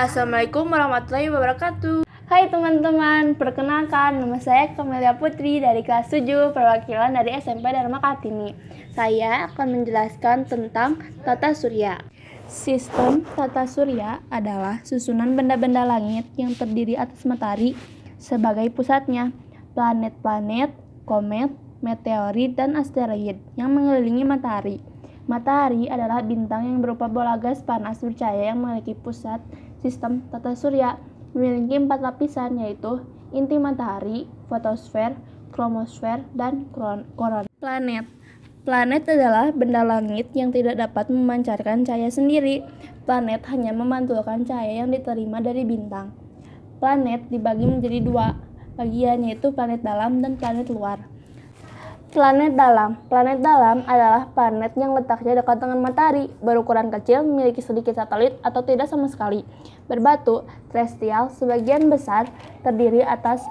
Assalamualaikum warahmatullahi wabarakatuh. Hai teman-teman, perkenalkan nama saya Kamelia Putri dari kelas 7 perwakilan dari SMP Dharma Kartini. Saya akan menjelaskan tentang tata surya. Sistem tata surya adalah susunan benda-benda langit yang terdiri atas matahari sebagai pusatnya, planet-planet, komet, meteorit, dan asteroid yang mengelilingi matahari. Matahari adalah bintang yang berupa bola gas panas bercahaya yang memiliki pusat sistem tata surya memiliki empat lapisan yaitu inti matahari, fotosfer, kromosfer, dan koron. Planet Planet adalah benda langit yang tidak dapat memancarkan cahaya sendiri. Planet hanya memantulkan cahaya yang diterima dari bintang. Planet dibagi menjadi dua bagian yaitu planet dalam dan planet luar. Planet dalam. Planet dalam adalah planet yang letaknya dekat dengan matahari, berukuran kecil, memiliki sedikit satelit atau tidak sama sekali. Berbatu terestrial sebagian besar terdiri atas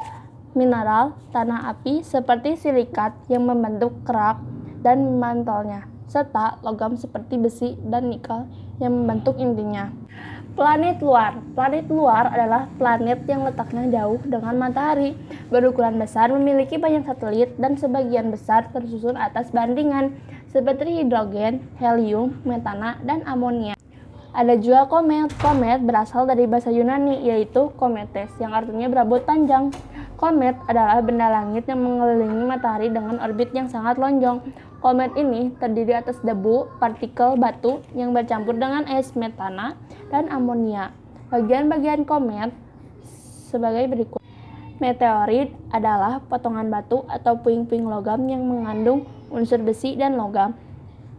mineral tanah api seperti silikat yang membentuk kerak dan mantelnya serta logam seperti besi dan nikel yang membentuk intinya. Planet luar. Planet luar adalah planet yang letaknya jauh dengan matahari, berukuran besar, memiliki banyak satelit dan sebagian besar tersusun atas bandingan seperti hidrogen, helium, metana, dan amonia. Ada juga komet. Komet berasal dari bahasa Yunani yaitu kometes yang artinya berambut panjang. Komet adalah benda langit yang mengelilingi matahari dengan orbit yang sangat lonjong. Komet ini terdiri atas debu, partikel batu yang bercampur dengan es metana dan amonia. Bagian-bagian komet sebagai berikut. Meteorit adalah potongan batu atau puing-puing logam yang mengandung unsur besi dan logam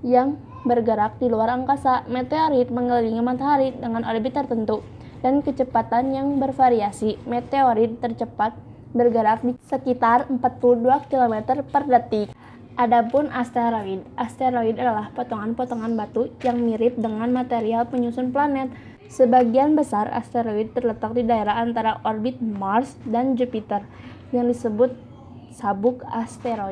yang bergerak di luar angkasa. Meteorit mengelilingi matahari dengan orbit tertentu dan kecepatan yang bervariasi. Meteorit tercepat bergerak di sekitar 42 km per detik. Adapun asteroid, asteroid adalah potongan-potongan batu yang mirip dengan material penyusun planet. Sebagian besar asteroid terletak di daerah antara orbit Mars dan Jupiter, yang disebut sabuk asteroid.